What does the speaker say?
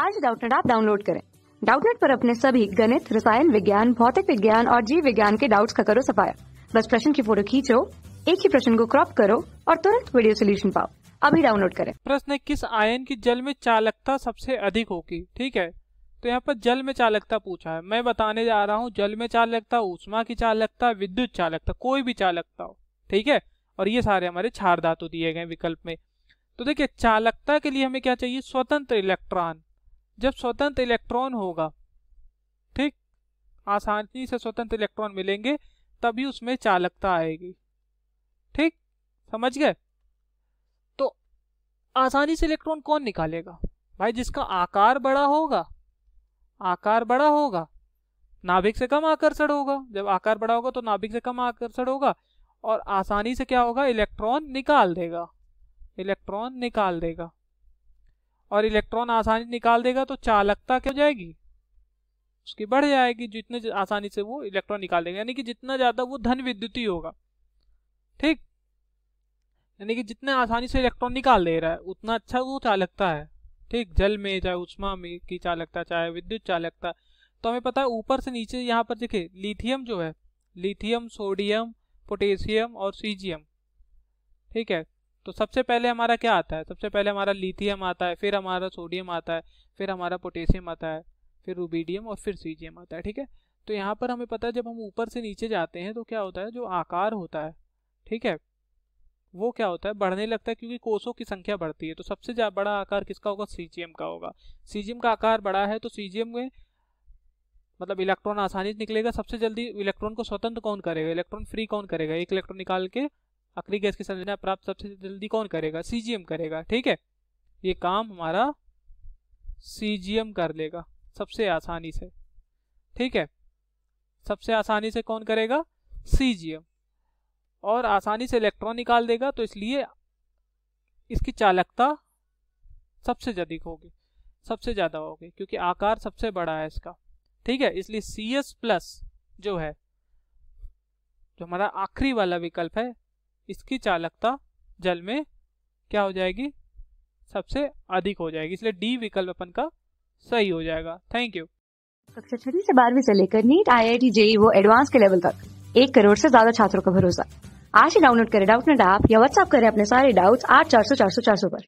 आज डाउटनेट आप डाउनलोड करें डाउटनेट पर अपने सभी गणित रसायन विज्ञान भौतिक विज्ञान और जीव विज्ञान के डाउट्स का करो सफाया बस प्रश्न की फोटो खींचो एक ही प्रश्न को क्रॉप करो और तुरंत वीडियो सोल्यूशन पाओ अभी डाउनलोड करें प्रश्न किस आयन की जल में चालकता सबसे अधिक होगी ठीक है तो यहाँ पर जल में चालकता पूछा है मैं बताने जा रहा हूँ जल में चालकता उष्मा की चालकता विद्युत चालकता कोई भी चालकता हो ठीक है और ये सारे हमारे क्षार धातु दिए गए विकल्प में तो देखिए चालकता के लिए हमें क्या चाहिए स्वतंत्र इलेक्ट्रॉन जब स्वतंत्र इलेक्ट्रॉन होगा ठीक आसानी से स्वतंत्र इलेक्ट्रॉन मिलेंगे तभी उसमें चालकता आएगी ठीक समझ गए तो आसानी से इलेक्ट्रॉन कौन निकालेगा भाई जिसका आकार बड़ा होगा आकार बड़ा होगा नाभिक से कम आकर्षण होगा जब आकार बड़ा होगा तो नाभिक से कम आकर्षण होगा और आसानी से क्या होगा इलेक्ट्रॉन निकाल देगा इलेक्ट्रॉन निकाल देगा और इलेक्ट्रॉन आसानी निकाल देगा तो चालकता क्या हो जाएगी उसकी बढ़ जाएगी जितने आसानी से वो इलेक्ट्रॉन निकाल देगा यानी कि जितना ज़्यादा वो धन विद्युती होगा ठीक यानी कि जितने आसानी से इलेक्ट्रॉन निकाल दे रहा है उतना अच्छा वो चालकता है ठीक जल में चाहे उष्मा में की चालकता चाहे विद्युत चालकता तो हमें पता है ऊपर से नीचे यहाँ पर देखिए लिथियम जो है लिथियम सोडियम पोटेशियम और सीजियम ठीक है तो सबसे पहले हमारा क्या आता है सबसे पहले हमारा लिथियम आता है फिर हमारा सोडियम आता है फिर हमारा पोटेशियम आता है फिर रूबीडियम और फिर सीजियम आता है ठीक है तो यहाँ पर हमें पता है जब हम ऊपर से नीचे जाते हैं तो क्या होता है जो आकार होता है ठीक है वो क्या होता है बढ़ने लगता है क्योंकि कोषों की संख्या बढ़ती है तो सबसे ज़्यादा बड़ा आकार किसका होगा सीजियम का होगा सीजियम का आकार बड़ा है तो सीजियम में मतलब इलेक्ट्रॉन आसानी से निकलेगा सबसे जल्दी इलेक्ट्रॉन को स्वतंत्र कौन करेगा इलेक्ट्रॉन फ्री कौन करेगा एक इलेक्ट्रॉन निकाल के आखिरी गैस की संरचना प्राप्त सबसे जल्दी कौन करेगा सीजीएम करेगा ठीक है ये काम हमारा सीजीएम कर लेगा सबसे आसानी से ठीक है सबसे आसानी से कौन करेगा सीजीएम और आसानी से इलेक्ट्रॉन निकाल देगा तो इसलिए इसकी चालकता सबसे अधिक होगी सबसे ज़्यादा होगी क्योंकि आकार सबसे बड़ा है इसका ठीक है इसलिए सी एस प्लस जो है जो हमारा आखिरी वाला विकल्प है इसकी चालकता जल में क्या हो जाएगी सबसे अधिक हो जाएगी इसलिए डी विकल्प अपन का सही हो जाएगा थैंक यू कक्षा छठी से बारहवीं से लेकर NEET I I T JEE वो एडवांस के लेवल तक एक करोड़ से ज्यादा छात्रों का भरोसा आज ही डाउनलोड करें डाउट नेट ऐप या व्हाट्सएप करें अपने सारे डाउट्स आठ चार सौ चार सौ चार सौ पर